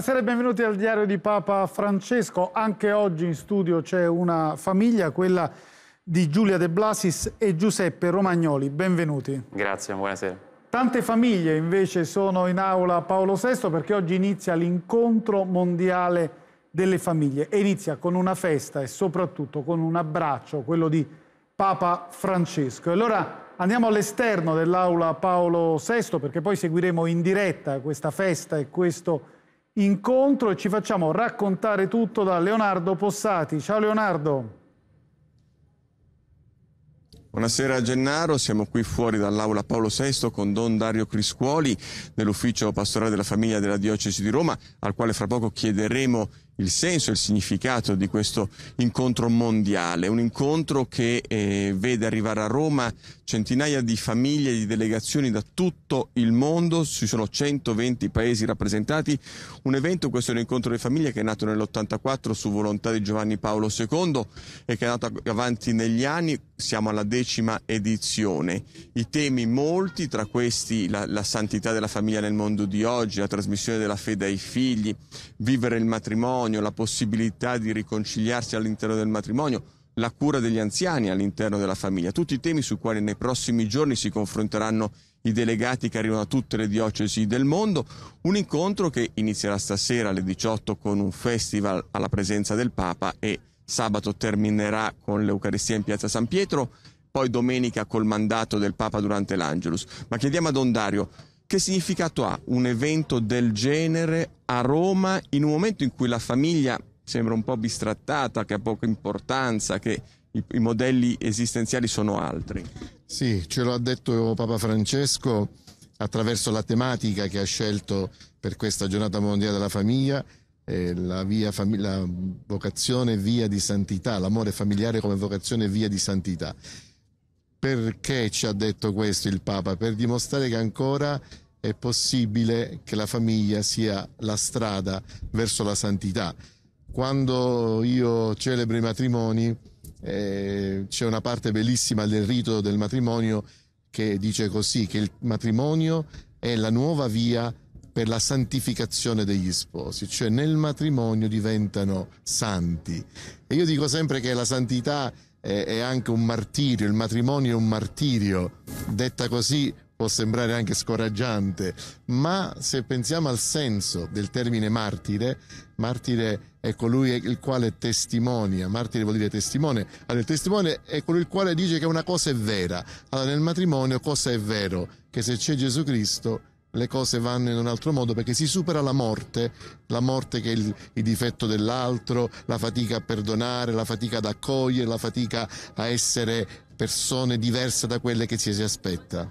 Buonasera e benvenuti al diario di Papa Francesco. Anche oggi in studio c'è una famiglia, quella di Giulia De Blasis e Giuseppe Romagnoli. Benvenuti. Grazie, buonasera. Tante famiglie invece sono in aula Paolo VI perché oggi inizia l'incontro mondiale delle famiglie e inizia con una festa e soprattutto con un abbraccio, quello di Papa Francesco. E allora andiamo all'esterno dell'aula Paolo VI perché poi seguiremo in diretta questa festa e questo abbraccio incontro e ci facciamo raccontare tutto da Leonardo Possati. Ciao Leonardo. Buonasera Gennaro, siamo qui fuori dall'Aula Paolo VI con Don Dario Criscuoli nell'ufficio pastorale della famiglia della Diocesi di Roma, al quale fra poco chiederemo il senso e il significato di questo incontro mondiale, un incontro che eh, vede arrivare a Roma centinaia di famiglie e di delegazioni da tutto il mondo, ci sono 120 paesi rappresentati, un evento, questo è un incontro delle famiglie che è nato nell'84 su volontà di Giovanni Paolo II e che è andato avanti negli anni, siamo alla decima edizione. I temi molti, tra questi la, la santità della famiglia nel mondo di oggi, la trasmissione della fede ai figli, vivere il matrimonio, la possibilità di riconciliarsi all'interno del matrimonio, la cura degli anziani all'interno della famiglia, tutti i temi sui quali nei prossimi giorni si confronteranno i delegati che arrivano da tutte le diocesi del mondo, un incontro che inizierà stasera alle 18 con un festival alla presenza del Papa e sabato terminerà con l'Eucaristia in piazza San Pietro, poi domenica col mandato del Papa durante l'Angelus. Ma chiediamo a Don Dario che significato ha un evento del genere a Roma in un momento in cui la famiglia sembra un po' bistrattata, che ha poca importanza, che i, i modelli esistenziali sono altri. Sì, ce l'ha detto Papa Francesco attraverso la tematica che ha scelto per questa giornata mondiale della famiglia, eh, la, via fami- la vocazione via di santità, l'amore familiare come vocazione via di santità. Perché ci ha detto questo il Papa? Per dimostrare che ancora è possibile che la famiglia sia la strada verso la santità quando io celebro i matrimoni eh, c'è una parte bellissima del rito del matrimonio che dice così, che il matrimonio è la nuova via per la santificazione degli sposi, cioè nel matrimonio diventano santi. E io dico sempre che la santità è, è anche un martirio, il matrimonio è un martirio, detta così può sembrare anche scoraggiante, ma se pensiamo al senso del termine martire, martire è colui il quale testimonia, martire vuol dire testimone, allora il testimone è colui il quale dice che una cosa è vera, allora nel matrimonio cosa è vero? Che se c'è Gesù Cristo le cose vanno in un altro modo perché si supera la morte, la morte che è il, il, difetto dell'altro, la fatica a perdonare, la fatica ad accogliere, la fatica a essere persone diverse da quelle che ci si aspetta.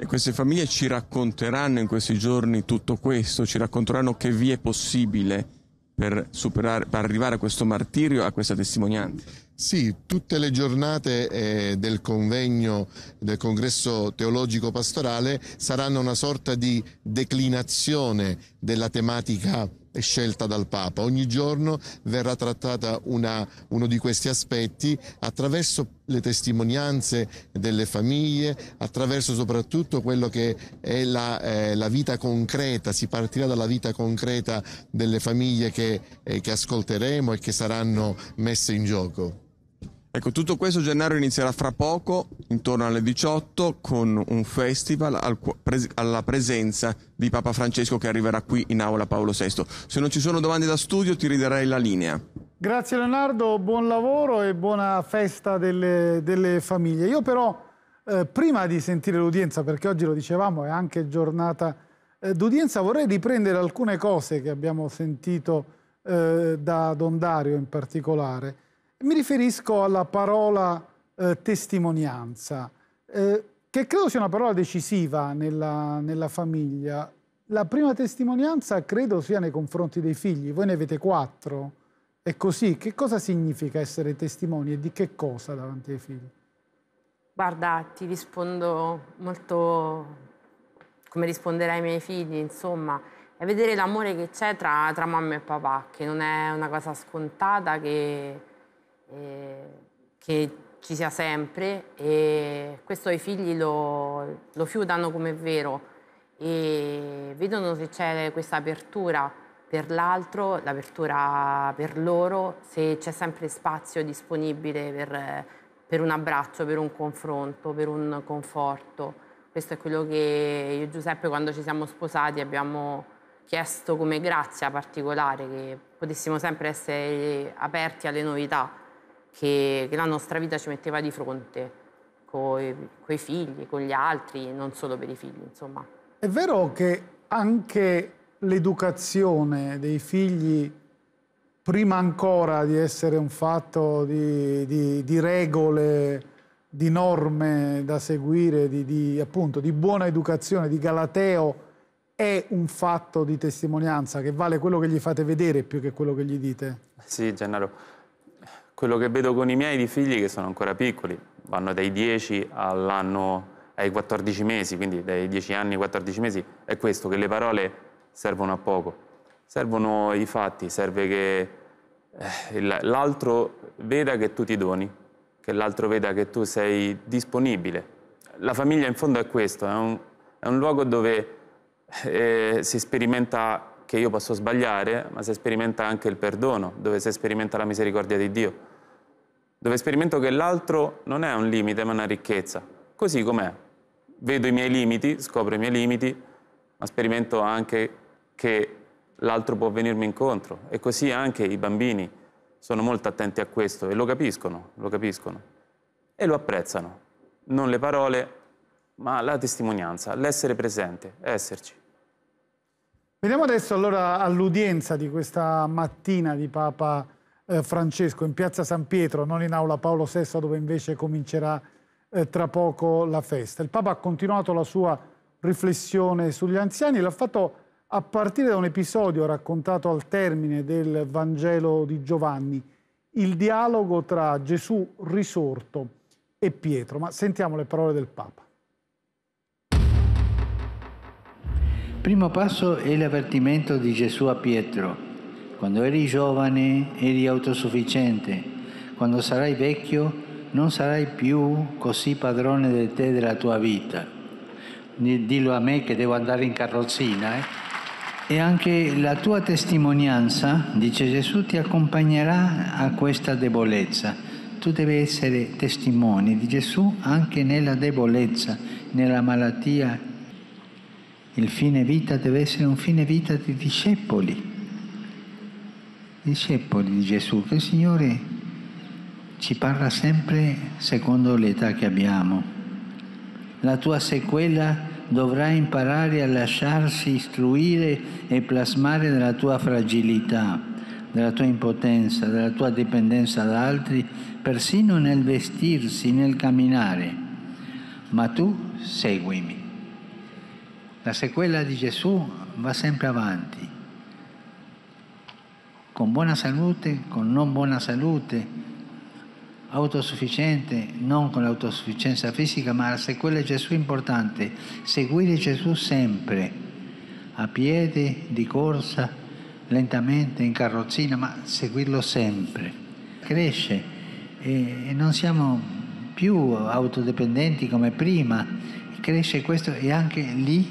E queste famiglie ci racconteranno in questi giorni tutto questo, ci racconteranno che via è possibile per, superare, per arrivare a questo martirio, a questa testimonianza. Sì, tutte le giornate eh, del convegno del congresso teologico pastorale saranno una sorta di declinazione della tematica scelta dal Papa. Ogni giorno verrà trattata una, uno di questi aspetti attraverso le testimonianze delle famiglie, attraverso soprattutto quello che è la, eh, la vita concreta, si partirà dalla vita concreta delle famiglie che, eh, che ascolteremo e che saranno messe in gioco. Ecco, tutto questo gennaio inizierà fra poco, intorno alle 18, con un festival al, pres, alla presenza di Papa Francesco che arriverà qui in aula Paolo VI. Se non ci sono domande da studio ti riderei la linea. Grazie Leonardo, buon lavoro e buona festa delle, delle famiglie. Io però, eh, prima di sentire l'udienza, perché oggi lo dicevamo è anche giornata eh, d'udienza, vorrei riprendere alcune cose che abbiamo sentito eh, da Don Dario in particolare. Mi riferisco alla parola eh, testimonianza, eh, che credo sia una parola decisiva nella, nella famiglia. La prima testimonianza credo sia nei confronti dei figli, voi ne avete quattro, è così. Che cosa significa essere testimoni e di che cosa davanti ai figli? Guarda, ti rispondo molto come risponderei ai miei figli, insomma, è vedere l'amore che c'è tra, tra mamma e papà, che non è una cosa scontata, che eh, che ci sia sempre e questo i figli lo, lo fiutano come vero e vedono se c'è questa apertura per l'altro, l'apertura per loro, se c'è sempre spazio disponibile per, per, un abbraccio, per un confronto, per un conforto. Questo è quello che io e Giuseppe quando ci siamo sposati abbiamo chiesto come grazia particolare, che potessimo sempre essere aperti alle novità che, che la nostra vita ci metteva di fronte con i figli, con gli altri, non solo per i figli, insomma. È vero che anche l'educazione dei figli, prima ancora di essere un fatto di, di, di regole, di norme da seguire, di, appunto, di buona educazione, di galateo, è un fatto di testimonianza che vale quello che gli fate vedere più che quello che gli dite? Sì, Gennaro quello che vedo con i miei di figli che sono ancora piccoli, vanno dai 10 all'anno ai 14 mesi, quindi dai 10 anni ai 14 mesi, è questo, che le parole servono a poco. Servono i fatti, serve che eh, l'altro veda che tu ti doni, che l'altro veda che tu sei disponibile. La famiglia in fondo è questo, è un, è un luogo dove eh, si sperimenta che io posso sbagliare, ma si sperimenta anche il perdono, dove si sperimenta la misericordia di Dio dove sperimento che l'altro non è un limite ma una ricchezza, così com'è. Vedo i miei limiti, scopro i miei limiti, ma sperimento anche che l'altro può venirmi incontro e così anche i bambini sono molto attenti a questo e lo capiscono, lo capiscono e lo apprezzano. Non le parole, ma la testimonianza, l'essere presente, esserci. Vediamo adesso allora all'udienza di questa mattina di Papa eh, Francesco, in piazza San Pietro, non in aula Paolo VI dove invece comincerà eh, tra poco la festa. Il Papa ha continuato la sua riflessione sugli anziani e l'ha fatto a partire da un episodio raccontato al termine del Vangelo di Giovanni, il dialogo tra Gesù risorto e Pietro. Ma sentiamo le parole del Papa. primo passo è l'avvertimento di Gesù a Pietro quando eri giovane eri autosufficiente, quando sarai vecchio non sarai più così padrone di te e della tua vita. Dillo a me che devo andare in carrozzina. Eh? E anche la tua testimonianza, dice Gesù, ti accompagnerà a questa debolezza. Tu devi essere testimone di Gesù anche nella debolezza, nella malattia. Il fine vita deve essere un fine vita di discepoli discepoli di Gesù che il Signore ci parla sempre secondo l'età che abbiamo. La tua sequela dovrà imparare a lasciarsi istruire e plasmare dalla tua fragilità, dalla tua impotenza, dalla tua dipendenza da altri, persino nel vestirsi, nel camminare. Ma tu seguimi. La sequela di Gesù va sempre avanti con buona salute, con non buona salute, autosufficiente, non con l'autosufficienza fisica, ma la sequela di Gesù è importante, seguire Gesù sempre, a piedi, di corsa, lentamente, in carrozzina, ma seguirlo sempre. Cresce e non siamo più autodipendenti come prima, cresce questo e anche lì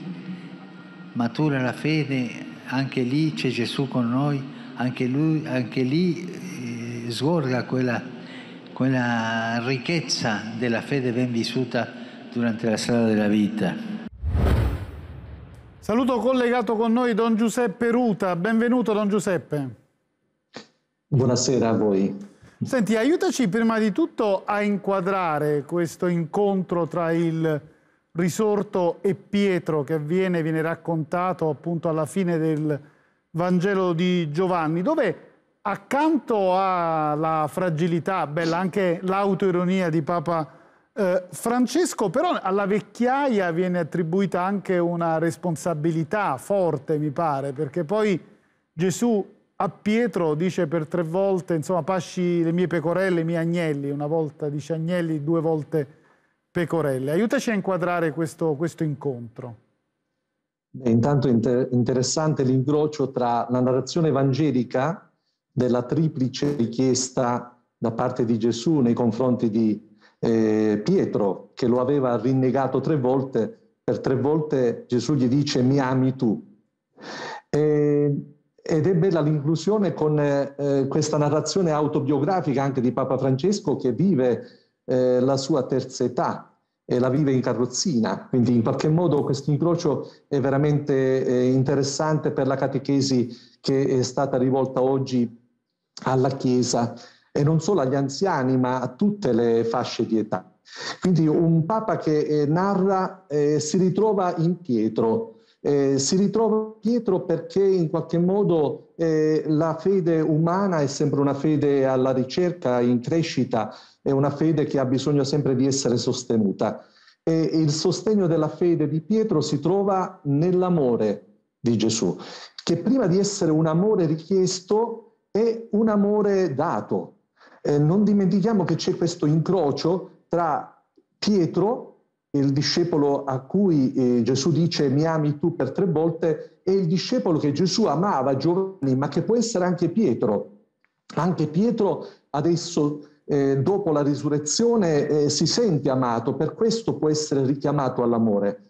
matura la fede, anche lì c'è Gesù con noi anche, lui, anche lì eh, sgorga quella, quella ricchezza della fede ben vissuta durante la strada della vita. Saluto collegato con noi Don Giuseppe Ruta, benvenuto Don Giuseppe. Buonasera a voi. Senti, aiutaci prima di tutto a inquadrare questo incontro tra il risorto e Pietro che avviene, viene raccontato appunto alla fine del Vangelo di Giovanni, dove accanto alla fragilità, bella anche l'autoironia di Papa eh, Francesco, però alla vecchiaia viene attribuita anche una responsabilità forte, mi pare, perché poi Gesù a Pietro dice per tre volte, insomma, pasci le mie pecorelle, i miei agnelli, una volta dice agnelli, due volte pecorelle. Aiutaci a inquadrare questo, questo incontro. Beh, intanto è inter- interessante l'incrocio tra la narrazione evangelica della triplice richiesta da parte di Gesù nei confronti di eh, Pietro, che lo aveva rinnegato tre volte, per tre volte Gesù gli dice mi ami tu. E, ed è bella l'inclusione con eh, questa narrazione autobiografica anche di Papa Francesco che vive eh, la sua terza età eh, la vive in carrozzina. Quindi in qualche modo questo incrocio è veramente eh, interessante per la catechesi che è stata rivolta oggi alla Chiesa e non solo agli anziani ma a tutte le fasce di età. Quindi un Papa che eh, narra si ritrova in Pietro, eh, si ritrova in Pietro eh, perché in qualche modo eh, la fede umana è sempre una fede alla ricerca, in crescita, è una fede che ha bisogno sempre di essere sostenuta. E il sostegno della fede di Pietro si trova nell'amore di Gesù, che prima di essere un amore richiesto è un amore dato. Eh, non dimentichiamo che c'è questo incrocio tra Pietro, il discepolo a cui eh, Gesù dice mi ami tu per tre volte, e il discepolo che Gesù amava, Giovanni, ma che può essere anche Pietro. Anche Pietro adesso eh, dopo la risurrezione eh, si sente amato, per questo può essere richiamato all'amore.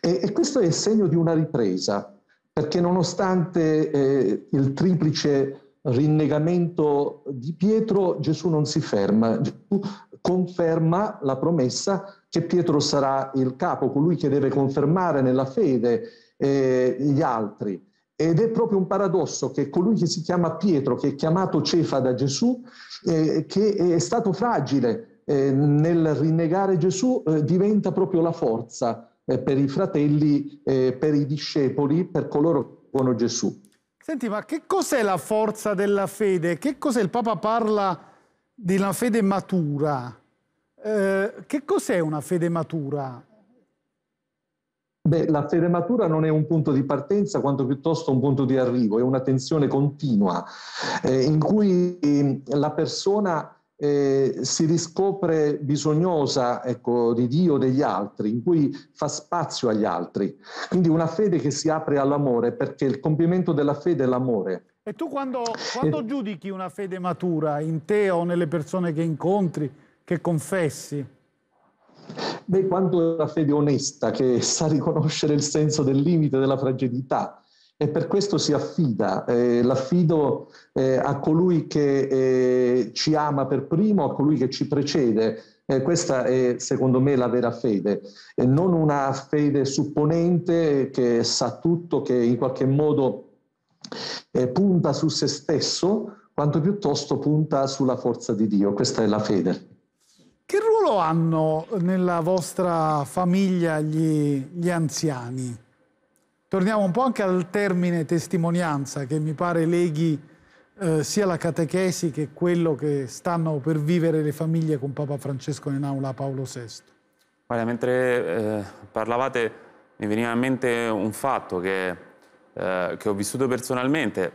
E, e questo è il segno di una ripresa, perché nonostante eh, il triplice rinnegamento di Pietro, Gesù non si ferma, Gesù conferma la promessa che Pietro sarà il capo, colui che deve confermare nella fede eh, gli altri. Ed è proprio un paradosso che colui che si chiama Pietro, che è chiamato Cefa da Gesù, eh, che è stato fragile eh, nel rinnegare Gesù, eh, diventa proprio la forza eh, per i fratelli, eh, per i discepoli, per coloro che conoscono Gesù. Senti, ma che cos'è la forza della fede? Che cos'è? Il Papa parla di una fede matura. Eh, che cos'è una fede matura? Beh, la fermatura non è un punto di partenza quanto piuttosto un punto di arrivo, è una tensione continua eh, in cui ehm, la persona eh, si riscopre bisognosa ecco, di Dio, degli altri, in cui fa spazio agli altri. Quindi una fede che si apre all'amore, perché il compimento della fede è l'amore. E tu quando, eh. quando e... giudichi una fede matura in te o nelle persone che incontri, che confessi? Beh, quanto è la fede onesta che sa riconoscere il senso del limite della fragilità e per questo si affida, eh, l'affido eh, a colui che eh, ci ama per primo, a colui che ci precede. Eh, questa è secondo me la vera fede, e non una fede supponente che sa tutto, che in qualche modo eh, punta su se stesso, quanto piuttosto punta sulla forza di Dio. Questa è la fede. Che ruolo hanno nella vostra famiglia gli, gli anziani? Torniamo un po' anche al termine testimonianza che mi pare leghi eh, sia la catechesi che quello che stanno per vivere le famiglie con Papa Francesco in aula Paolo VI. Guarda, mentre eh, parlavate mi veniva in mente un fatto che, eh, che ho vissuto personalmente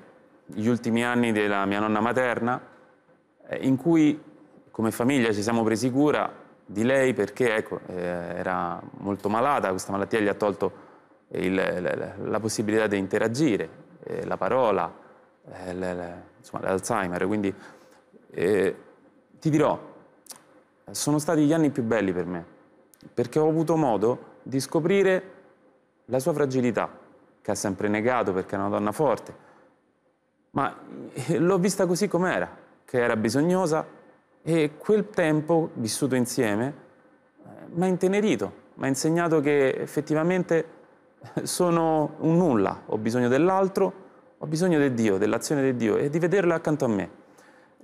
gli ultimi anni della mia nonna materna eh, in cui come famiglia ci siamo presi cura di lei perché ecco, eh, era molto malata, questa malattia gli ha tolto il, la, la, possibilità di interagire, eh, la parola, eh, le, le, insomma, l'Alzheimer. Quindi eh, ti dirò, sono stati gli anni più belli per me, perché ho avuto modo di scoprire la sua fragilità, che ha sempre negato perché era una donna forte, ma eh, l'ho vista così com'era, che era bisognosa, e quel tempo vissuto insieme eh, mi ha intenerito, mi ha insegnato che effettivamente eh, sono un nulla, ho bisogno dell'altro, ho bisogno di Dio, dell'azione di Dio e di vederla accanto a me.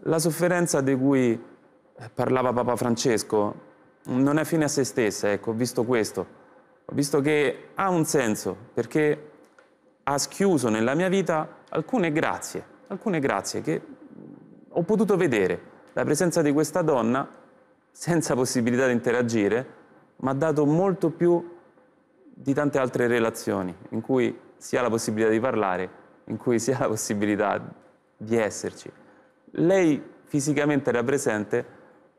La sofferenza di cui eh, parlava Papa Francesco non è fine a se stessa, ecco, ho visto questo. Ho visto che ha un senso perché ha schiuso nella mia vita alcune grazie, alcune grazie che ho potuto vedere. La presenza di questa donna, senza possibilità di interagire, mi ha dato molto più di tante altre relazioni, in cui si ha la possibilità di parlare, in cui si ha la possibilità di esserci. Lei fisicamente era presente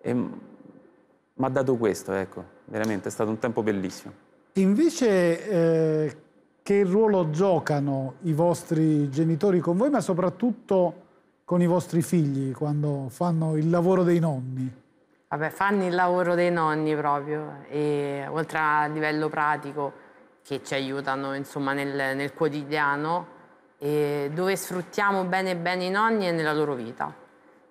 e mi ha dato questo, ecco, veramente è stato un tempo bellissimo. Invece eh, che ruolo giocano i vostri genitori con voi, ma soprattutto con i vostri figli quando fanno il lavoro dei nonni? Vabbè, fanno il lavoro dei nonni proprio, e, oltre a livello pratico che ci aiutano insomma, nel, nel quotidiano, dove sfruttiamo bene bene i nonni e nella loro vita.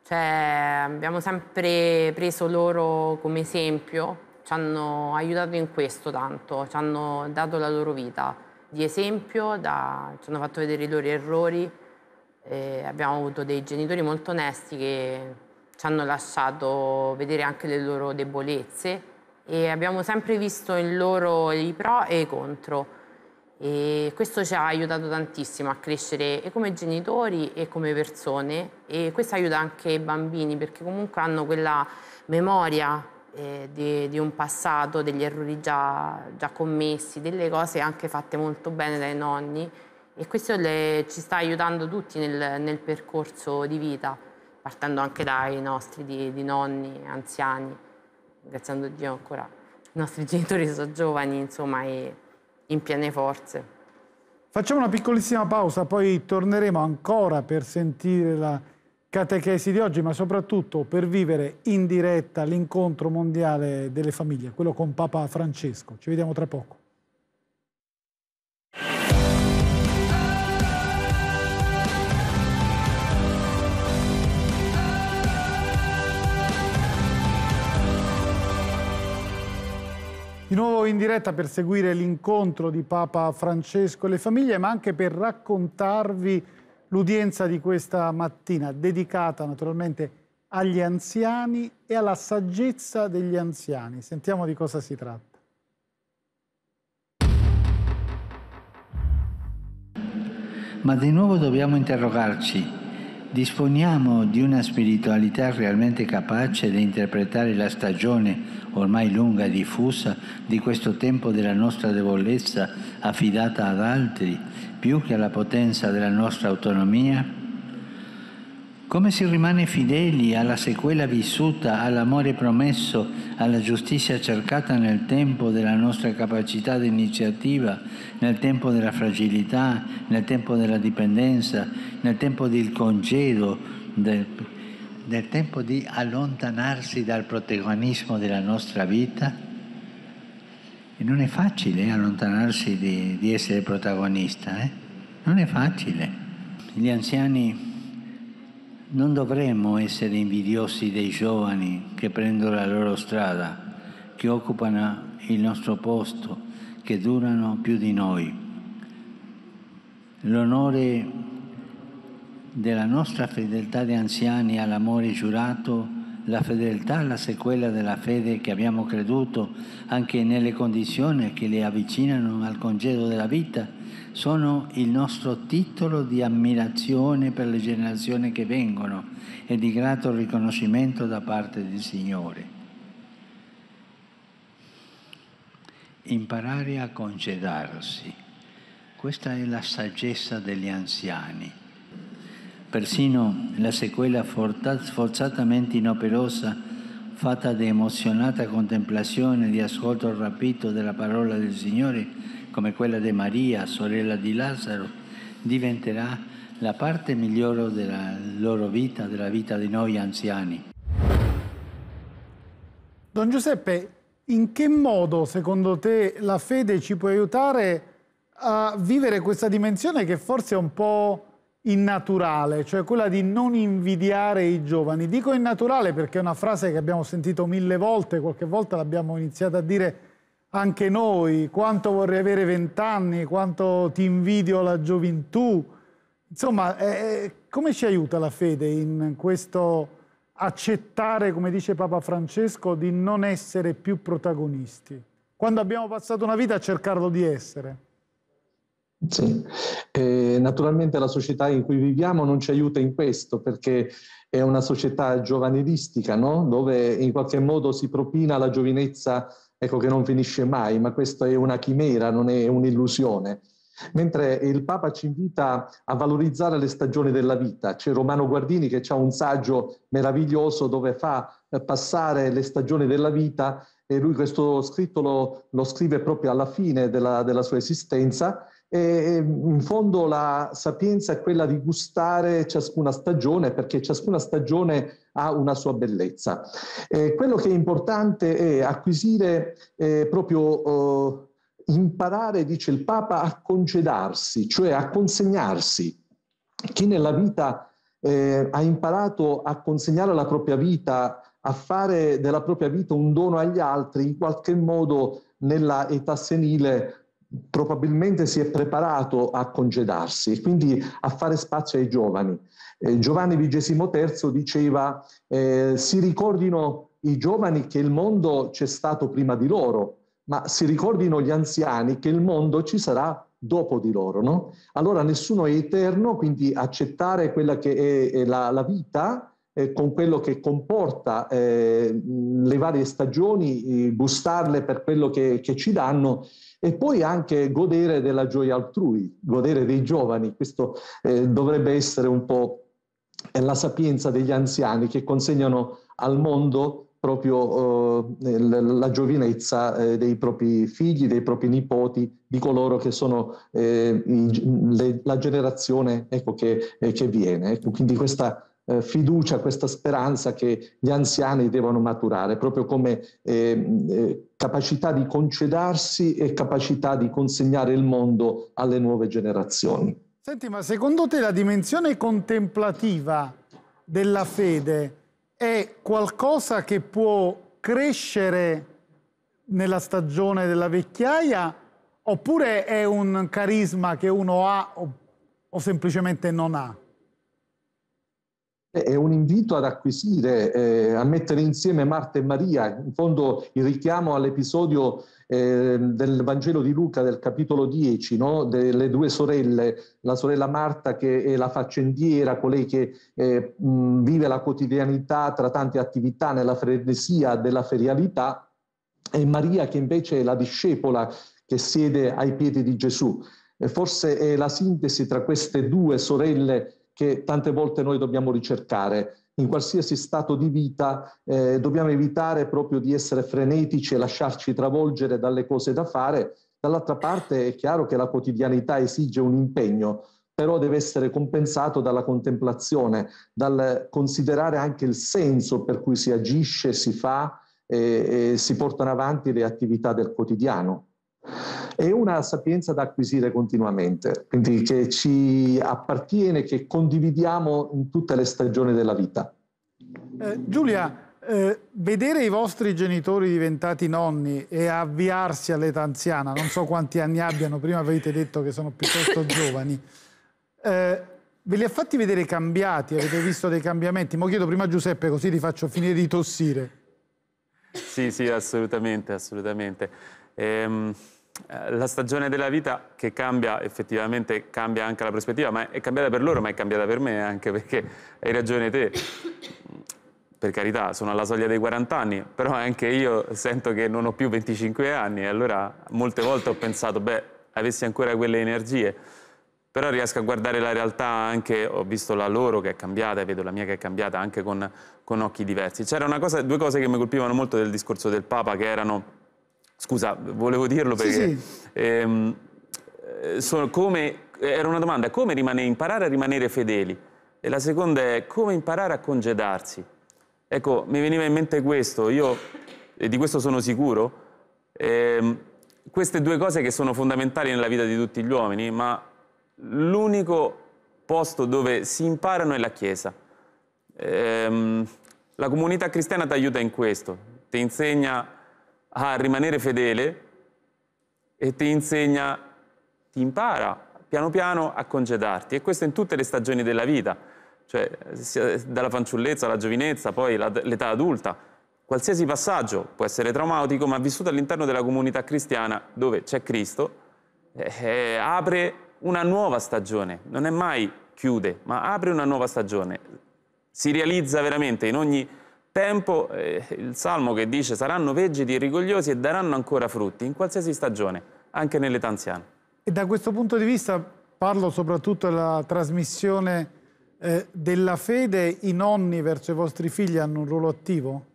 Cioè, abbiamo sempre preso loro come esempio, ci hanno aiutato in questo tanto, ci hanno dato la loro vita di esempio, da, ci hanno fatto vedere i loro errori, eh, abbiamo avuto dei genitori molto onesti che ci hanno lasciato vedere anche le loro debolezze e abbiamo sempre visto in loro i pro e i contro e questo ci ha aiutato tantissimo a crescere e come genitori e come persone e questo aiuta anche i bambini perché comunque hanno quella memoria eh, di, di, un passato, degli errori già, già commessi, delle cose anche fatte molto bene dai nonni e questo le, ci sta aiutando tutti nel, nel, percorso di vita, partendo anche dai nostri di, di nonni, anziani. ringraziando Dio ancora i nostri genitori sono giovani, insomma, e in piene forze. Facciamo una piccolissima pausa, poi torneremo ancora per sentire la catechesi di oggi, ma soprattutto per vivere in diretta l'incontro mondiale delle famiglie, quello con Papa Francesco. Ci vediamo tra poco. Di nuovo in diretta per seguire l'incontro di Papa Francesco e le famiglie, ma anche per raccontarvi l'udienza di questa mattina, dedicata naturalmente agli anziani e alla saggezza degli anziani. Sentiamo di cosa si tratta. Ma di nuovo dobbiamo interrogarci disponiamo di una spiritualità realmente capace di interpretare la stagione ormai lunga e diffusa di questo tempo della nostra debolezza affidata ad altri, più che alla potenza della nostra autonomia? Come si rimane fedeli alla sequela vissuta, all'amore promesso, alla giustizia cercata nel tempo della nostra capacità di iniziativa, nel tempo della fragilità, nel tempo della dipendenza, nel tempo del congedo, del, nel tempo di allontanarsi dal protagonismo della nostra vita? E non è facile allontanarsi di, di essere protagonista, eh? non è facile. Gli anziani non dovremmo essere invidiosi dei giovani che prendono la loro strada, che occupano il nostro posto, che durano più di noi. L'onore della nostra fedeltà di anziani all'amore giurato, la fedeltà alla sequela della fede che abbiamo creduto anche nelle condizioni che le avvicinano al congedo della vita, sono il nostro titolo di ammirazione per le generazioni che vengono e di grato riconoscimento da parte del Signore. Imparare a congedarsi, questa è la saggezza degli anziani. Persino la sequela forzatamente inoperosa fatta di emozionata contemplazione e di ascolto rapito della parola del Signore come quella di Maria, sorella di Lazzaro, diventerà la parte migliore della loro vita, della vita di noi anziani. Don Giuseppe, in che modo secondo te la fede ci può aiutare a vivere questa dimensione che forse è un po' innaturale, cioè quella di non invidiare i giovani. Dico innaturale perché è una frase che abbiamo sentito mille volte, qualche volta l'abbiamo iniziata a dire anche noi, quanto vorrei avere vent'anni, quanto ti invidio la gioventù. Insomma, eh, come ci aiuta la fede in questo accettare, come dice Papa Francesco, di non essere più protagonisti, quando abbiamo passato una vita a cercarlo di essere? Sì, eh, naturalmente la società in cui viviamo non ci aiuta in questo perché è una società giovanilistica, no? dove in qualche modo si propina la giovinezza ecco che non finisce mai, ma questa è una chimera, non è un'illusione. Mentre il Papa ci invita a valorizzare le stagioni della vita. C'è Romano Guardini che ha un saggio meraviglioso dove fa passare le stagioni della vita e lui questo scritto lo, lo scrive proprio alla fine della, della sua esistenza e in fondo la sapienza è quella di gustare ciascuna stagione perché ciascuna stagione ha una sua bellezza. Eh, quello che è importante è acquisire eh, proprio eh, imparare, dice il Papa, a congedarsi, cioè a consegnarsi. Chi nella vita ha imparato a consegnare la propria vita, a fare della propria vita un dono agli altri, in qualche modo nella età senile probabilmente si è preparato a congedarsi e quindi a fare spazio ai giovani. Eh, Giovanni XXIII diceva eh, si ricordino i giovani che il mondo c'è stato prima di loro, ma si ricordino gli anziani che il mondo ci sarà dopo di loro. No? Allora nessuno è eterno, quindi accettare quella che è, è la, la vita eh, con quello che comporta eh, le varie stagioni, eh, gustarle per quello che, che, ci danno e poi anche godere della gioia altrui, godere dei giovani. Questo eh, dovrebbe essere un po' la sapienza degli anziani che consegnano al mondo proprio eh, la giovinezza eh, dei propri figli, dei propri nipoti, di coloro che sono la generazione ecco, che, che, viene. Ecco, quindi questa eh, fiducia, questa speranza che gli anziani devono maturare, proprio come ehm, eh, capacità di concedarsi e capacità di consegnare il mondo alle nuove generazioni. Senti, ma secondo te la dimensione contemplativa della fede è qualcosa che può crescere nella stagione della vecchiaia oppure è un carisma che uno ha o, o semplicemente non ha? È un invito ad acquisire, eh, a mettere insieme Marta e Maria, in fondo il richiamo all'episodio eh, del Vangelo di Luca del capitolo 10, no? delle due sorelle, la sorella Marta che è la faccendiera, colei che eh, mh, vive la quotidianità tra tante attività nella frenesia della ferialità, e Maria che invece è la discepola che siede ai piedi di Gesù. E forse è la sintesi tra queste due sorelle che tante volte noi dobbiamo ricercare. In qualsiasi stato di vita eh, dobbiamo evitare proprio di essere frenetici e lasciarci travolgere dalle cose da fare. Dall'altra parte è chiaro che la quotidianità esige un impegno, però deve essere compensato dalla contemplazione, dal considerare anche il senso per cui si agisce, si fa e, eh, e si portano avanti le attività del quotidiano. È una sapienza da acquisire continuamente, quindi che ci appartiene, che condividiamo in tutte le stagioni della vita. Eh, Giulia, eh, vedere i vostri genitori diventati nonni e avviarsi all'età anziana, non so quanti anni abbiano, prima avete detto che sono piuttosto giovani, eh, ve li ha fatti vedere cambiati? Avete visto dei cambiamenti? Mo chiedo prima a Giuseppe così ti faccio finire di tossire. Sì, sì, assolutamente, assolutamente. Ehm, eh, la stagione della vita che cambia effettivamente cambia anche la prospettiva, ma è cambiata per loro, ma è cambiata per me anche perché hai ragione te. Per carità, sono alla soglia dei 40 anni, però anche io sento che non ho più 25 anni e allora molte volte ho pensato, beh, avessi ancora quelle energie. Però riesco a guardare la realtà anche, ho visto la loro che è cambiata e vedo la mia che è cambiata anche con, con occhi diversi. C'erano cosa, due cose che mi colpivano molto del discorso del Papa che erano Scusa, volevo dirlo perché... Sì, sì. Ehm, come, era una domanda, come rimane, imparare a rimanere fedeli? E la seconda è come imparare a congedarsi? Ecco, mi veniva in mente questo, io e di questo sono sicuro, ehm, queste due cose che sono fondamentali nella vita di tutti gli uomini, ma l'unico posto dove si imparano è la Chiesa. Ehm, la comunità cristiana ti aiuta in questo, ti insegna a rimanere fedele e ti insegna, ti impara piano piano a congedarti. E questo in tutte le stagioni della vita, cioè dalla fanciullezza alla giovinezza, poi l'età adulta. Qualsiasi passaggio può essere traumatico, ma vissuto all'interno della comunità cristiana dove c'è Cristo, eh, eh, apre una nuova stagione, non è mai chiude, ma apre una nuova stagione. Si realizza veramente in ogni tempo eh, il Salmo che dice saranno vegeti e rigogliosi e daranno ancora frutti in qualsiasi stagione, anche nell'età anziana. E da questo punto di vista parlo soprattutto della trasmissione eh, della fede, i nonni verso i vostri figli hanno un ruolo attivo?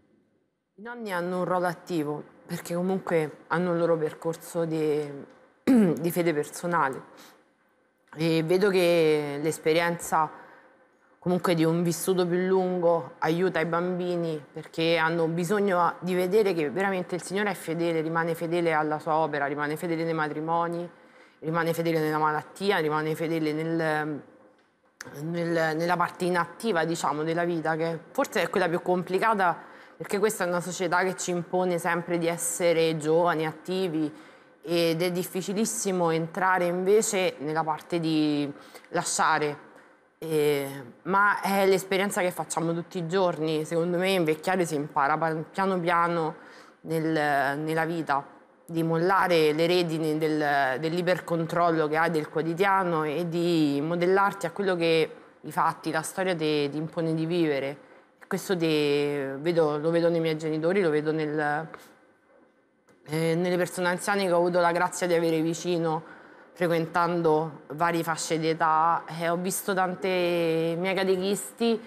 I nonni hanno un ruolo attivo perché comunque hanno il loro percorso di, di fede personale e vedo che l'esperienza comunque di un vissuto più lungo, aiuta i bambini perché hanno bisogno di vedere che veramente il Signore è fedele, rimane fedele alla sua opera, rimane fedele nei matrimoni, rimane fedele nella malattia, rimane fedele nel, nel, nella parte inattiva diciamo, della vita, che forse è quella più complicata perché questa è una società che ci impone sempre di essere giovani, attivi, ed è difficilissimo entrare invece nella parte di lasciare e, ehm, ma è l'esperienza che facciamo tutti i giorni. Secondo me invecchiare si impara piano piano nel, nella vita, di mollare le redini del, dell'ipercontrollo che hai del quotidiano e di modellarti a quello che i fatti, la storia ti, impone di vivere. Questo te, vedo, lo vedo nei miei genitori, lo vedo nel, eh, nelle persone anziane che ho avuto la grazia di avere vicino frequentando varie fasce di età, eh, ho visto tante miei catechisti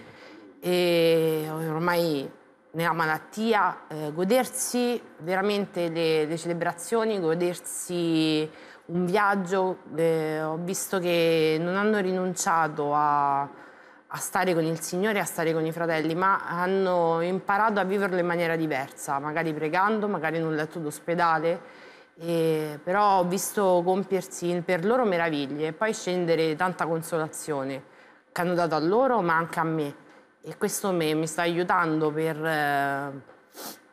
e ormai nella malattia eh, godersi veramente le, le, celebrazioni, godersi un viaggio. Eh, ho visto che non hanno rinunciato a, a stare con il Signore, a stare con i fratelli, ma hanno imparato a viverlo in maniera diversa, magari pregando, magari in un letto d'ospedale e, però ho visto compiersi per loro meraviglie e poi scendere tanta consolazione che hanno dato a loro ma anche a me e questo me, mi sta aiutando per, eh,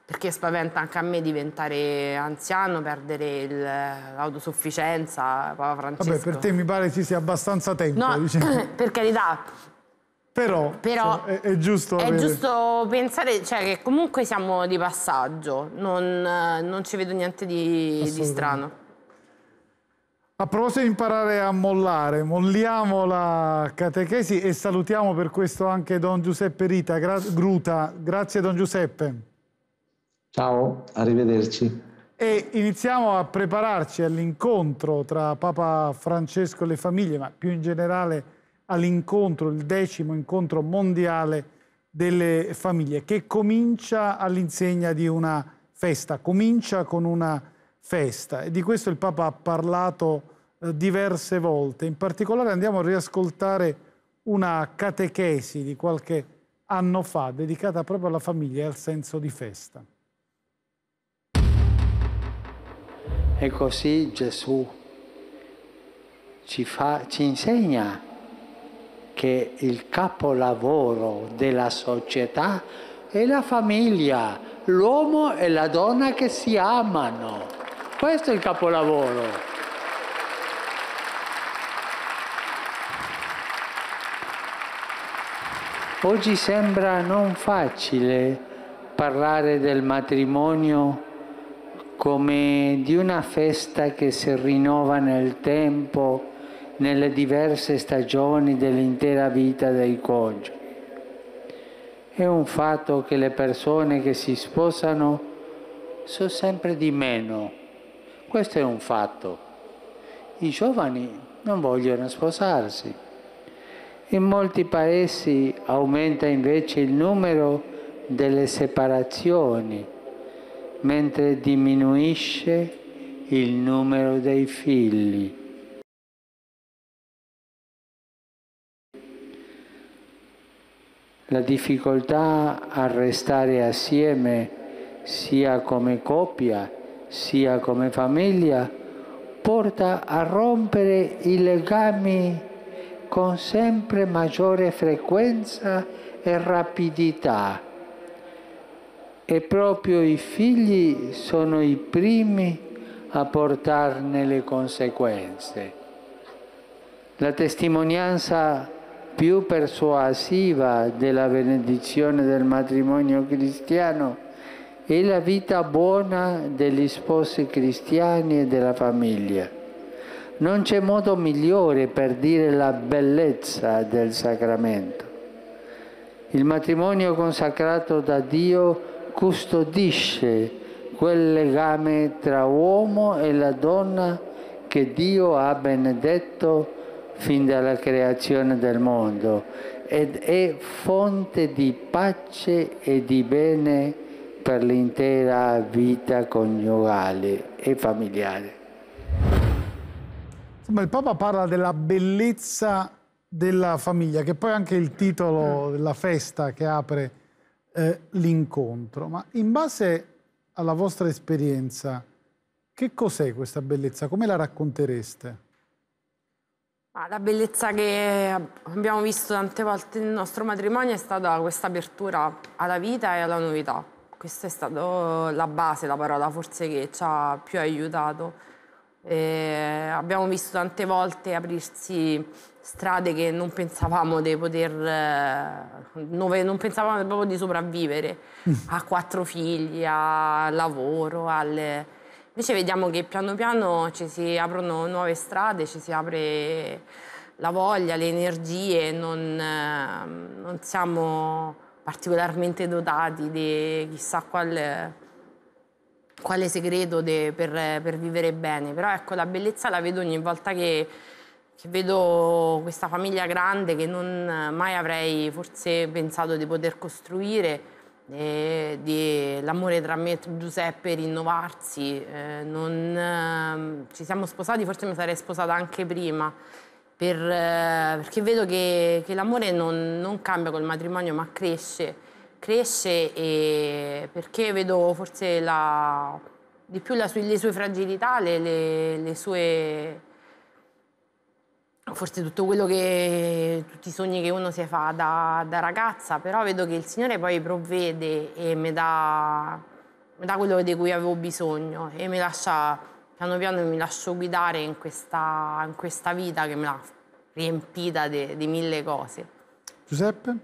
perché spaventa anche a me diventare anziano, perdere il, l'autosufficienza, Papa Francesco. Vabbè, per te mi pare ci sia abbastanza tempo. No, diciamo. per carità, però, Però cioè, è, è, giusto È giusto pensare cioè, che comunque siamo di passaggio, non, eh, non ci vedo niente di, di strano. A proposito di imparare a mollare, molliamo la catechesi e salutiamo per questo anche Don Giuseppe Rita Gra Gruta. Grazie Don Giuseppe. Ciao, arrivederci. E iniziamo a prepararci all'incontro tra Papa Francesco e le famiglie, ma più in generale all'incontro, il decimo incontro mondiale delle famiglie, che comincia all'insegna di una festa, comincia con una festa e di questo il Papa ha parlato eh, diverse volte. In particolare andiamo a riascoltare una catechesi di qualche anno fa dedicata proprio alla famiglia e al senso di festa. E così Gesù ci, fa, ci insegna che il capolavoro della società è la famiglia, l'uomo e la donna che si amano. Questo è il capolavoro. Oggi sembra non facile parlare del matrimonio come di una festa che si rinnova nel tempo, nelle diverse stagioni dell'intera vita dei coniuge. È un fatto che le persone che si sposano sono sempre di meno. Questo è un fatto. I giovani non vogliono sposarsi. In molti paesi aumenta invece il numero delle separazioni, mentre diminuisce il numero dei figli. la difficoltà a restare assieme sia come coppia sia come famiglia porta a rompere i legami con sempre maggiore frequenza e rapidità. E proprio i figli sono i primi a portarne le conseguenze. La testimonianza più persuasiva della benedizione del matrimonio cristiano è la vita buona degli sposi cristiani e della famiglia. Non c'è modo migliore per dire la bellezza del sacramento. Il matrimonio consacrato da Dio custodisce quel legame tra uomo e la donna che Dio ha benedetto fin dalla creazione del mondo ed è fonte di pace e di bene per l'intera vita coniugale e familiare. Insomma, il Papa parla della bellezza della famiglia, che poi è anche il titolo della festa che apre eh, l'incontro. Ma in base alla vostra esperienza, che cos'è questa bellezza? Come la raccontereste? Ah, la bellezza che abbiamo visto tante volte nel nostro matrimonio è stata questa apertura alla vita e alla novità. Questa è stata la base, la parola forse che ci ha più aiutato. E abbiamo visto tante volte aprirsi strade che non pensavamo di poter, eh, non pensavamo proprio di sopravvivere, mm. a quattro figli, al lavoro, alle Invece vediamo che piano piano ci si aprono nuove strade, ci si apre la voglia, le energie, non, ehm, non siamo particolarmente dotati di chissà qual, quale segreto de, per, per, vivere bene. Però ecco, la bellezza la vedo ogni volta che, che vedo questa famiglia grande che non mai avrei forse pensato di poter costruire eh, dell'amore tra me e Giuseppe rinnovarsi. Eh, non, ehm, ci siamo sposati, forse mi sarei sposata anche prima, per, eh, perché vedo che, che l'amore non, non cambia col matrimonio ma cresce cresce e perché vedo forse la, di più sue, le sue fragilità, le, le, le sue forse tutto quello che tutti i sogni che uno si fa da, da ragazza, però vedo che il Signore poi provvede e mi dà, mi dà quello di cui avevo bisogno e mi lascia piano piano mi lascio guidare in questa, in questa vita che me l'ha riempita di mille cose. Giuseppe?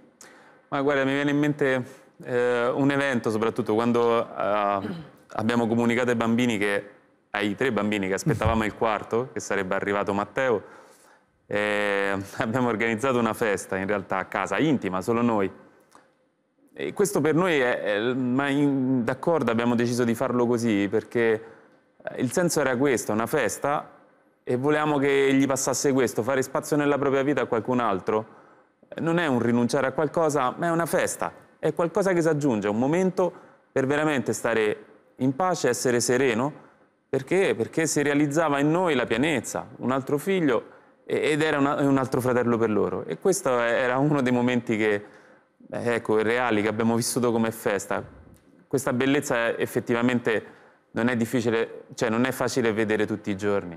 Ma guarda, mi viene in mente eh, un evento, soprattutto quando eh, abbiamo comunicato ai bambini che ai tre bambini che aspettavamo il quarto, che sarebbe arrivato Matteo, eh, abbiamo organizzato una festa in realtà a casa, intima, solo noi. E questo per noi è, è ma d'accordo abbiamo deciso di farlo così perché eh, il senso era questo, una festa e volevamo che gli passasse questo, fare spazio nella propria vita a qualcun altro. Non è un rinunciare a qualcosa, ma è una festa, è qualcosa che si aggiunge, è un momento per veramente stare in pace, essere sereno, perché? Perché si realizzava in noi la pienezza, un altro figlio ed era una, un altro fratello per loro. E questo era uno dei momenti che, eh, ecco, reali che abbiamo vissuto come festa. Questa bellezza effettivamente non è difficile, cioè non è facile vedere tutti i giorni.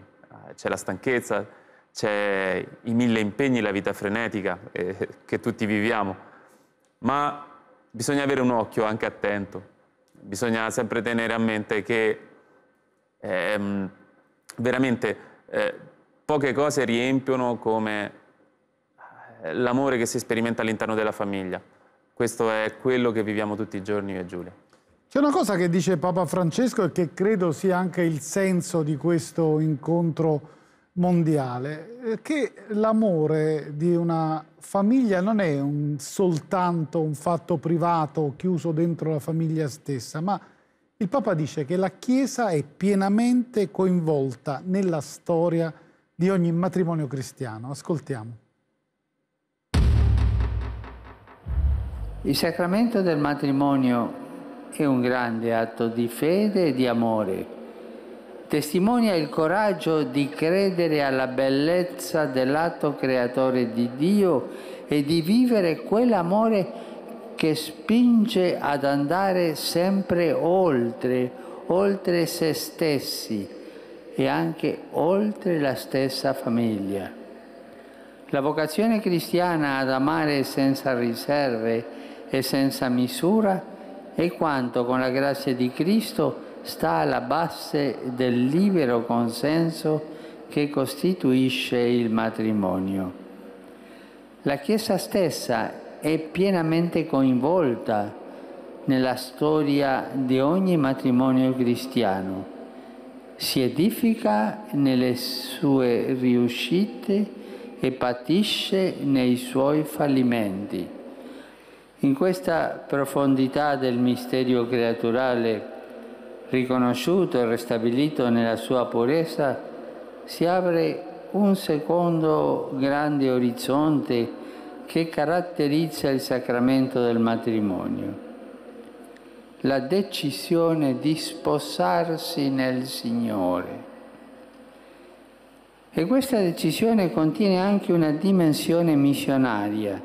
Eh, c'è la stanchezza, c'è i mille impegni, la vita frenetica eh, che tutti viviamo, ma bisogna avere un occhio anche attento, bisogna sempre tenere a mente che ehm, veramente eh, poche cose riempiono come eh, l'amore che si sperimenta all'interno della famiglia. Questo è quello che viviamo tutti i giorni io e Giulia. C'è una cosa che dice Papa Francesco e che credo sia anche il senso di questo incontro mondiale, eh, che l'amore di una famiglia non è un, soltanto un fatto privato chiuso dentro la famiglia stessa, ma il Papa dice che la Chiesa è pienamente coinvolta nella storia di ogni matrimonio cristiano. Ascoltiamo. Il sacramento del matrimonio è un grande atto di fede e di amore. Testimonia il coraggio di credere alla bellezza dell'atto creatore di Dio e di vivere quell'amore che spinge ad andare sempre oltre, oltre se stessi e anche oltre la stessa famiglia. La vocazione cristiana ad amare senza riserve e senza misura è quanto con la grazia di Cristo sta alla base del libero consenso che costituisce il matrimonio. La Chiesa stessa è pienamente coinvolta nella storia di ogni matrimonio cristiano si edifica nelle sue riuscite e patisce nei suoi fallimenti. In questa profondità del mistero creaturale, riconosciuto e restabilito nella sua purezza, si apre un secondo grande orizzonte che caratterizza il sacramento del matrimonio la decisione di sposarsi nel Signore. E questa decisione contiene anche una dimensione missionaria,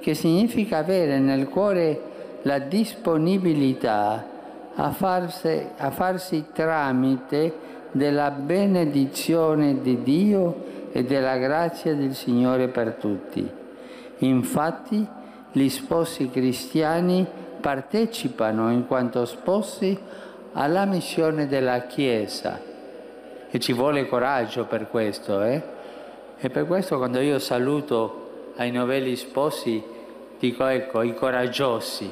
che significa avere nel cuore la disponibilità a farsi, a farsi tramite della benedizione di Dio e della grazia del Signore per tutti. Infatti, gli sposi cristiani partecipano in quanto sposi alla missione della Chiesa. E ci vuole coraggio per questo, eh? E per questo quando io saluto ai novelli sposi dico ecco, i coraggiosi,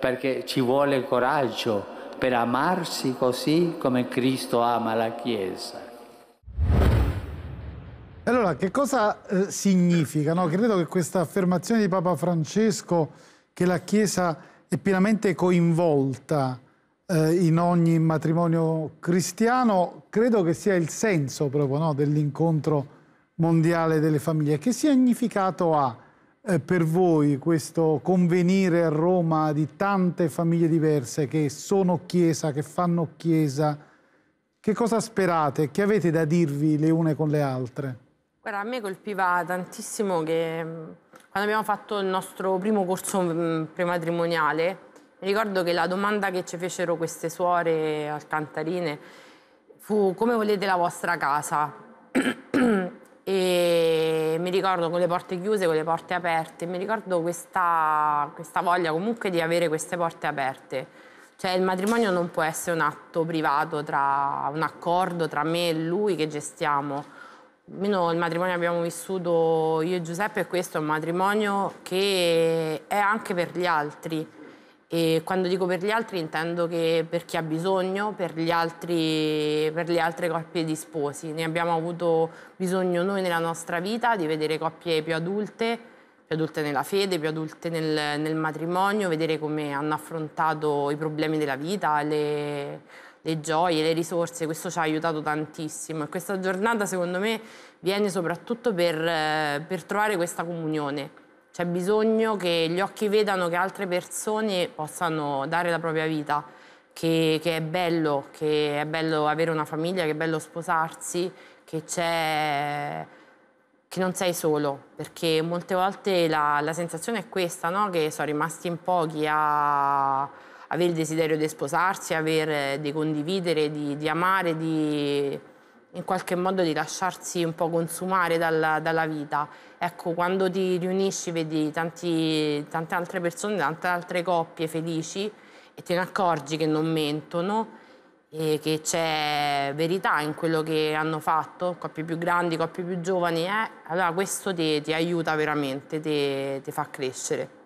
perché ci vuole coraggio per amarsi così come Cristo ama la Chiesa. Allora, che cosa eh, significa? No? Credo che questa affermazione di Papa Francesco che la Chiesa è pienamente coinvolta eh, in ogni matrimonio cristiano, credo che sia il senso proprio no, dell'incontro mondiale delle famiglie. Che significato ha eh, per voi questo convenire a Roma di tante famiglie diverse che sono chiesa, che fanno chiesa? Che cosa sperate? Che avete da dirvi le une con le altre? Guarda, a me colpiva tantissimo che quando abbiamo fatto il nostro primo corso mm, prematrimoniale, ricordo che la domanda che ci fecero queste suore al Cantarine fu come volete la vostra casa? e mi ricordo con le porte chiuse, con le porte aperte, mi ricordo questa, questa voglia comunque di avere queste porte aperte. Cioè il matrimonio non può essere un atto privato tra un accordo tra me e lui che gestiamo almeno il matrimonio che abbiamo vissuto io e Giuseppe è questo, è un matrimonio che è anche per gli altri. E quando dico per gli altri intendo che per chi ha bisogno, per gli altri, per le altre coppie di sposi. Ne abbiamo avuto bisogno noi nella nostra vita di vedere coppie più adulte, più adulte nella fede, più adulte nel, nel matrimonio, vedere come hanno affrontato i problemi della vita, le, le gioie, le risorse, questo ci ha aiutato tantissimo e questa giornata secondo me viene soprattutto per, eh, per trovare questa comunione. C'è bisogno che gli occhi vedano che altre persone possano dare la propria vita, che, che è bello, che è bello avere una famiglia, che è bello sposarsi, che c'è che non sei solo, perché molte volte la, la sensazione è questa, no? che sono rimasti in pochi a avere il desiderio di sposarsi, avere, di condividere, di, di, amare, di in qualche modo di lasciarsi un po' consumare dalla, dalla vita. Ecco, quando ti riunisci vedi tanti, tante altre persone, tante altre coppie felici e te ne accorgi che non mentono e che c'è verità in quello che hanno fatto, coppie più grandi, coppie più giovani, eh? allora questo ti, ti aiuta veramente, ti fa crescere.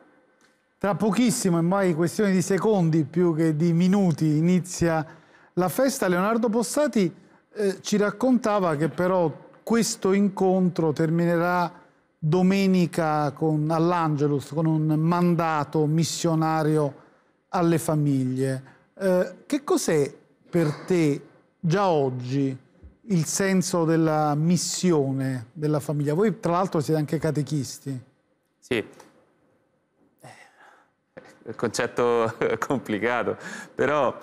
Tra pochissimo, in mai questione di secondi più che di minuti, inizia la festa. Leonardo Possati eh, ci raccontava che però questo incontro terminerà domenica con, all'Angelus con un mandato missionario alle famiglie. Eh, che cos'è per te già oggi il senso della missione della famiglia? Voi tra l'altro siete anche catechisti. Sì, concetto complicato, però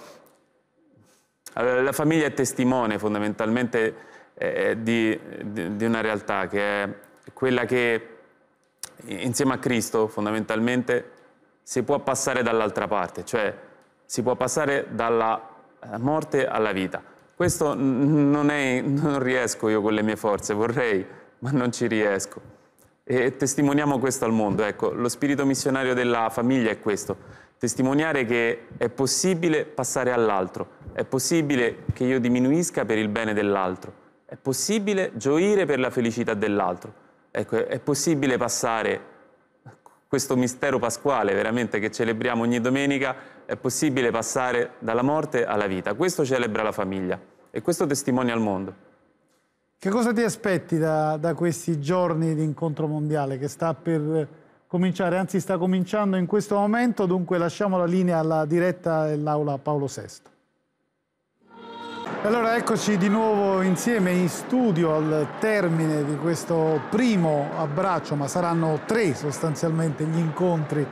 la famiglia è testimone fondamentalmente eh, eh, di, di, di, una realtà che è quella che insieme a Cristo fondamentalmente si può passare dall'altra parte, cioè si può passare dalla eh, morte alla vita. Questo non, è, non riesco io con le mie forze, vorrei, ma non ci riesco. E testimoniamo questo al mondo, ecco, lo spirito missionario della famiglia è questo, testimoniare che è possibile passare all'altro, è possibile che io diminuisca per il bene dell'altro, è possibile gioire per la felicità dell'altro, ecco, è possibile passare questo mistero pasquale veramente che celebriamo ogni domenica, è possibile passare dalla morte alla vita, questo celebra la famiglia e questo testimonia al mondo. Che cosa ti aspetti da, da questi giorni di incontro mondiale che sta per cominciare, anzi sta cominciando in questo momento, dunque lasciamo la linea alla diretta dell'Aula Paolo VI. Allora eccoci di nuovo insieme in studio al termine di questo primo abbraccio, ma saranno tre sostanzialmente gli incontri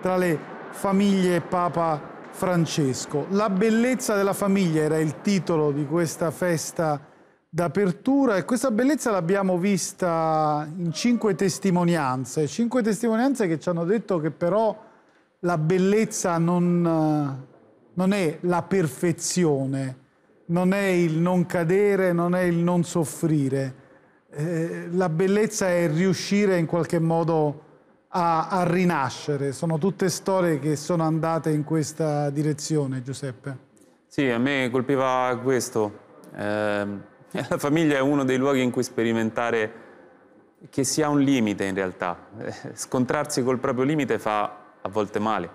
tra le famiglie e Papa Francesco. La bellezza della famiglia era il titolo di questa festa d'apertura e questa bellezza l'abbiamo vista in cinque testimonianze, cinque testimonianze che ci hanno detto che però la bellezza non, non è la perfezione, non è il non cadere, non è il non soffrire. Eh, la bellezza è riuscire in qualche modo a, a rinascere. Sono tutte storie che sono andate in questa direzione, Giuseppe. Sì, a me colpiva questo. Eh, eh, la famiglia è uno dei luoghi in cui sperimentare che si ha un limite in realtà. Eh, scontrarsi col proprio limite fa a volte male,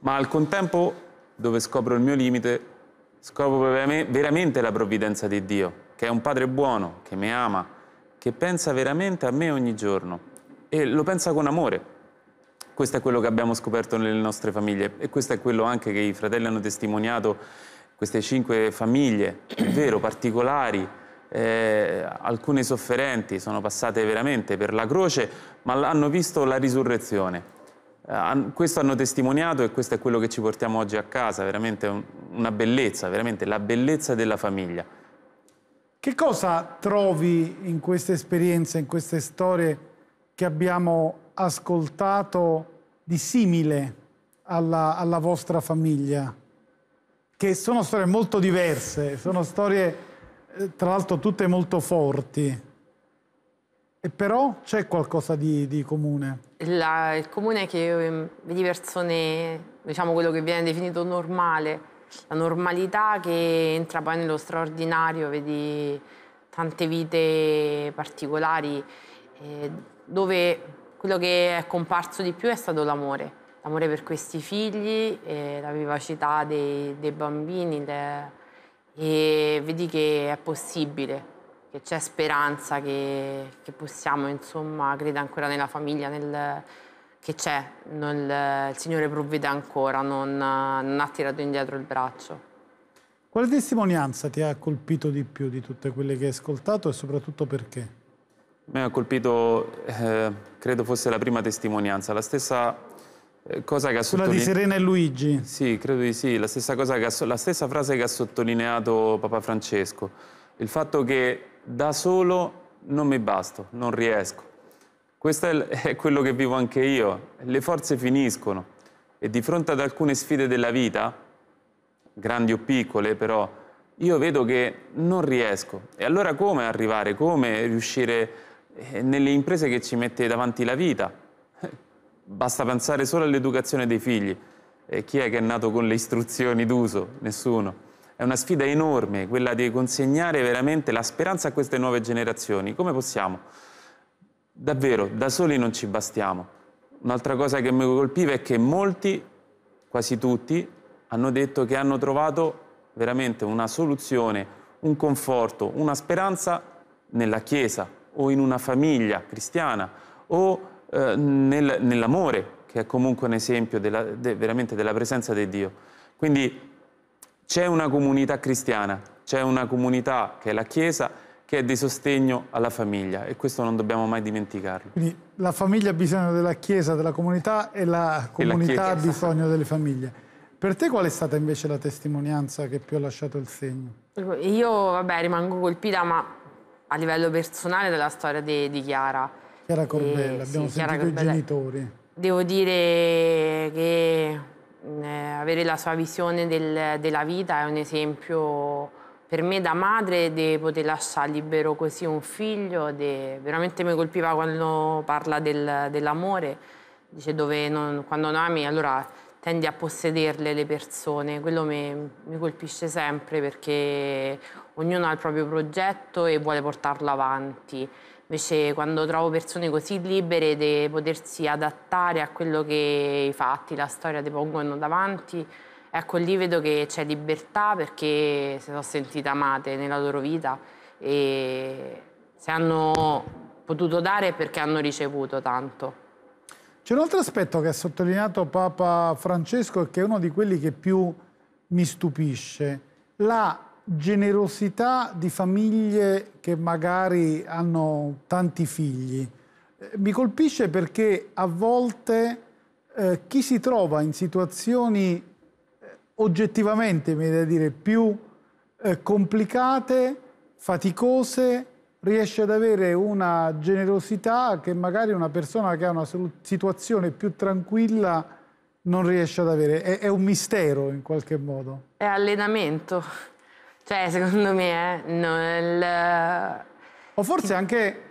ma al contempo dove scopro il mio limite scopro veramente la provvidenza di Dio, che è un padre buono, che mi ama, che pensa veramente a me ogni giorno e lo pensa con amore. Questo è quello che abbiamo scoperto nelle nostre famiglie e questo è quello anche che i fratelli hanno testimoniato queste cinque famiglie, è vero, particolari, eh, alcune sofferenti sono passate veramente per la croce, ma hanno visto la risurrezione. Eh, questo hanno testimoniato e questo è quello che ci portiamo oggi a casa, veramente un, una bellezza, veramente la bellezza della famiglia. Che cosa trovi in queste esperienze, in queste storie che abbiamo ascoltato di simile alla, alla vostra famiglia? che sono storie molto diverse, sono storie eh, tra l'altro tutte molto forti. E però c'è qualcosa di, di comune. La, il comune è che ehm, vedi persone, diciamo quello che viene definito normale, la normalità che entra poi nello straordinario, vedi tante vite particolari, eh, dove quello che è comparso di più è stato l'amore l'amore per questi figli, la vivacità dei, dei bambini le, e vedi che è possibile, che c'è speranza, che, che, possiamo, insomma, credere ancora nella famiglia, nel, che c'è, il Signore provvede ancora, non, non ha tirato indietro il braccio. Quale testimonianza ti ha colpito di più di tutte quelle che hai ascoltato e soprattutto perché? Mi ha colpito, eh, credo fosse la prima testimonianza, la stessa eh, cosa che ha Quella di Serena e Luigi. Sì, credo di sì, la stessa, ha, la stessa, frase che ha sottolineato Papa Francesco, il fatto che da solo non mi basto, non riesco. Questo è, è quello che vivo anche io, le forze finiscono e di fronte ad alcune sfide della vita, grandi o piccole però, io vedo che non riesco. E allora come arrivare, come riuscire eh, nelle imprese che ci mette davanti la vita? basta pensare solo all'educazione dei figli. E chi è che è nato con le istruzioni d'uso? Nessuno. È una sfida enorme quella di consegnare veramente la speranza a queste nuove generazioni. Come possiamo? Davvero, da soli non ci bastiamo. Un'altra cosa che mi colpiva è che molti, quasi tutti, hanno detto che hanno trovato veramente una soluzione, un conforto, una speranza nella Chiesa o in una famiglia cristiana o eh, nel, nell'amore, che è comunque un esempio della, de, veramente della presenza di Dio. Quindi c'è una comunità cristiana, c'è una comunità che è la Chiesa, che è di sostegno alla famiglia e questo non dobbiamo mai dimenticarlo. Quindi la famiglia ha bisogno della Chiesa, della comunità e la comunità ha bisogno delle famiglie. Per te qual è stata invece la testimonianza che più ha lasciato il segno? Io, vabbè, rimango colpita, ma a livello personale dalla storia di, di Chiara Chiara eh, Corbella, e, abbiamo sì, sentito i genitori. Devo dire che eh, avere la sua visione del, della vita è un esempio per me da madre di poter lasciare libero così un figlio, de, veramente mi colpiva quando parla del, dell'amore, dice dove non, quando non ami allora tendi a possederle le persone, quello mi, mi, colpisce sempre perché ognuno ha il proprio progetto e vuole portarlo avanti Invece quando trovo persone così libere di potersi adattare a quello che i fatti, la storia ti pongono davanti, ecco lì vedo che c'è libertà perché si sono sentite amate nella loro vita e se hanno potuto dare è perché hanno ricevuto tanto. C'è un altro aspetto che ha sottolineato Papa Francesco e che è uno di quelli che più mi stupisce, la generosità di famiglie che magari hanno tanti figli. Eh, mi colpisce perché a volte eh, chi si trova in situazioni eh, oggettivamente, mi da dire, più eh, complicate, faticose, riesce ad avere una generosità che magari una persona che ha una situazione più tranquilla non riesce ad avere. È, è un mistero in qualche modo. È allenamento. Cioè, secondo me, eh, non... O forse anche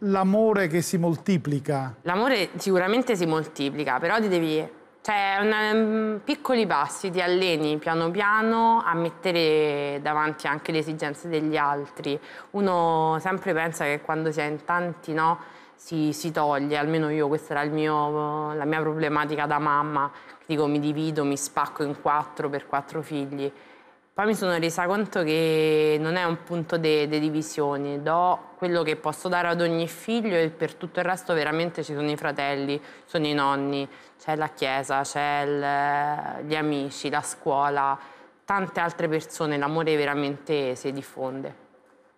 l'amore che si moltiplica. L'amore sicuramente si moltiplica, però ti devi... Cioè, una, mm, piccoli passi, ti alleni piano piano a mettere davanti anche le esigenze degli altri. Uno sempre pensa che quando si è in tanti, no, si, si toglie, almeno io, questa era mio, la mia problematica da mamma. Dico, mi divido, mi spacco in quattro per quattro figli poi mi sono resa conto che non è un punto di divisione, do quello che posso dare ad ogni figlio e per tutto il resto veramente ci sono i fratelli, sono i nonni, c'è la chiesa, c'è gli amici, la scuola, tante altre persone, l'amore veramente si diffonde. A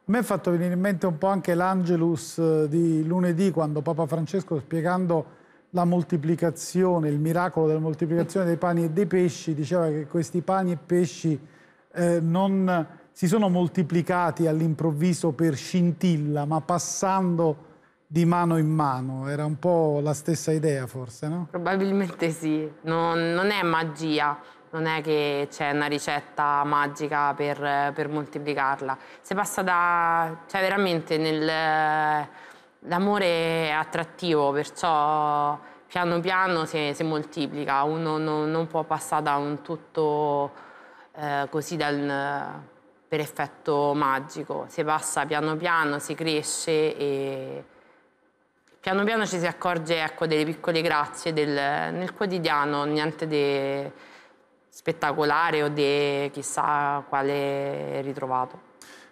me è fatto venire in mente un po' anche l'Angelus eh, di lunedì quando Papa Francesco spiegando la moltiplicazione, il miracolo della moltiplicazione dei pani e dei pesci, diceva che questi pani e pesci eh, non si sono moltiplicati all'improvviso per scintilla, ma passando di mano in mano. Era un po' la stessa idea, forse, no? Probabilmente sì. Non, non è magia, non è che c'è una ricetta magica per, per moltiplicarla. Si passa da... cioè veramente nel... L'amore è attrattivo, perciò piano piano si, si moltiplica, uno non, non può passare da un tutto eh, così dal, per effetto magico. Si passa piano piano, si cresce e piano piano ci si accorge ecco, delle piccole grazie del, nel quotidiano, niente di spettacolare o di chissà quale ritrovato.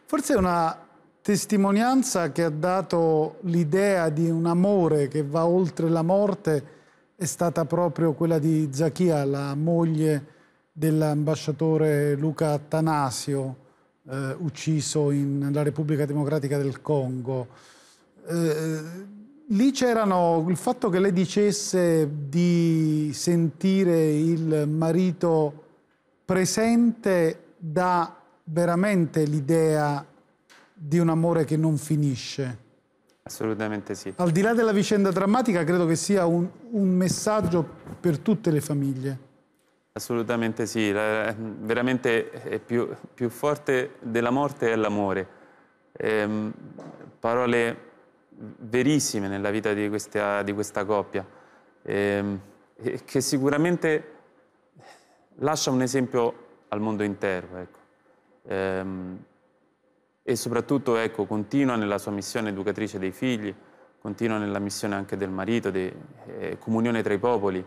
Forse è una testimonianza che ha dato l'idea di un amore che va oltre la morte è stata proprio quella di Zachia, la moglie dell'ambasciatore Luca Attanasio, eh, ucciso in, nella Repubblica Democratica del Congo. Eh, lì c'erano il fatto che lei dicesse di sentire il marito presente dà veramente l'idea di un amore che non finisce. Assolutamente sì. Al di là della vicenda drammatica, credo che sia un, un messaggio per tutte le famiglie. Assolutamente sì, la, veramente è più, più, forte della morte è l'amore. Ehm, parole verissime nella vita di questa, di questa coppia, ehm, che sicuramente lascia un esempio al mondo intero. Ecco. Ehm, e soprattutto ecco, continua nella sua missione educatrice dei figli, continua nella missione anche del marito, di eh, comunione tra i popoli.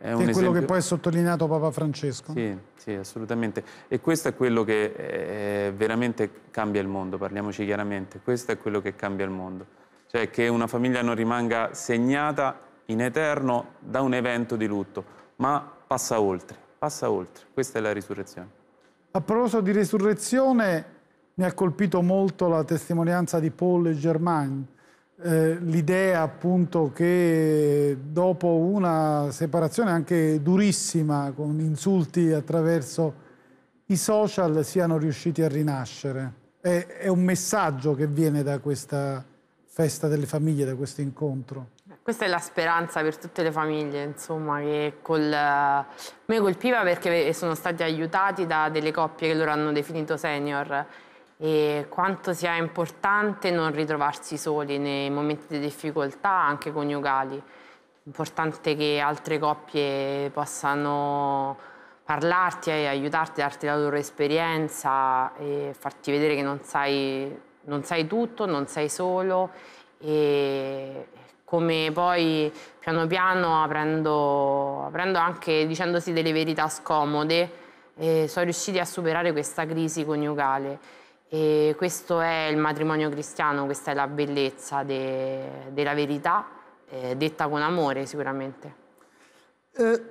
È, è quello esempio... che poi ha sottolineato Papa Francesco. Sì, sì, assolutamente. E questo è quello che eh, eh, veramente cambia il mondo, parliamoci chiaramente. Questo è quello che cambia il mondo. Cioè che una famiglia non rimanga segnata in eterno da un evento di lutto, ma passa oltre, passa oltre. Questa è la risurrezione. A proposito di risurrezione, mi ha colpito molto la testimonianza di Paul Germain, eh, l'idea appunto che dopo una separazione anche durissima con insulti attraverso i social siano riusciti a rinascere. È, è un messaggio che viene da questa festa delle famiglie, da questo incontro. Questa è la speranza per tutte le famiglie, insomma, che col... me colpiva perché sono stati aiutati da delle coppie che loro hanno definito senior e quanto sia importante non ritrovarsi soli nei momenti di difficoltà anche coniugali. Importante che altre coppie possano parlarti e aiutarti, darti la loro esperienza e farti vedere che non sai, non sai tutto, non sei solo e come poi piano piano aprendo, aprendo anche dicendosi delle verità scomode eh, sono riusciti a superare questa crisi coniugale e questo è il matrimonio cristiano, questa è la bellezza de, della verità, eh, detta con amore sicuramente. Eh,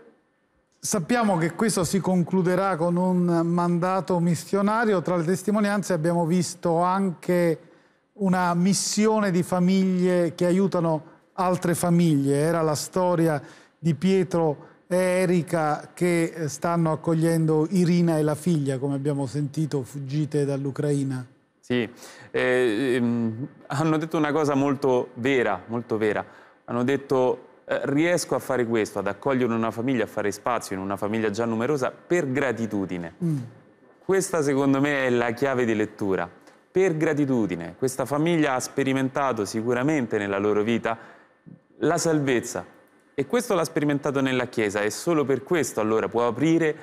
sappiamo che questo si concluderà con un mandato missionario, tra le testimonianze abbiamo visto anche una missione di famiglie che aiutano altre famiglie, era la storia di Pietro Erika che stanno accogliendo Irina e la figlia, come abbiamo sentito, fuggite dall'Ucraina. Sì, eh, ehm, hanno detto una cosa molto vera, molto vera. Hanno detto eh, riesco a fare questo, ad accogliere una famiglia, a fare spazio in una famiglia già numerosa per gratitudine. Mm. Questa secondo me è la chiave di lettura. Per gratitudine, questa famiglia ha sperimentato sicuramente nella loro vita la salvezza, e questo l'ha sperimentato nella Chiesa e solo per questo allora può aprire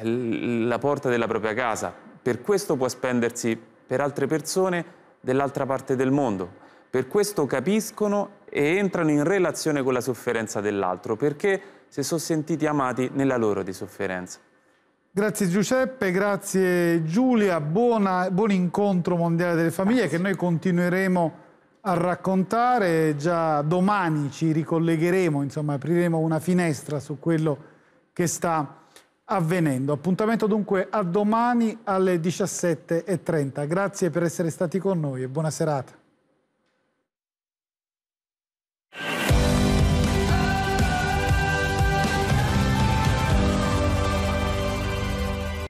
eh, la porta della propria casa, per questo può spendersi per altre persone dell'altra parte del mondo, per questo capiscono e entrano in relazione con la sofferenza dell'altro, perché si sono sentiti amati nella loro di sofferenza. Grazie Giuseppe, grazie Giulia, buona, buon incontro mondiale delle famiglie grazie. che noi continueremo a a raccontare, già domani ci ricollegheremo, insomma apriremo una finestra su quello che sta avvenendo. Appuntamento dunque a domani alle 17.30. Grazie per essere stati con noi e buona serata.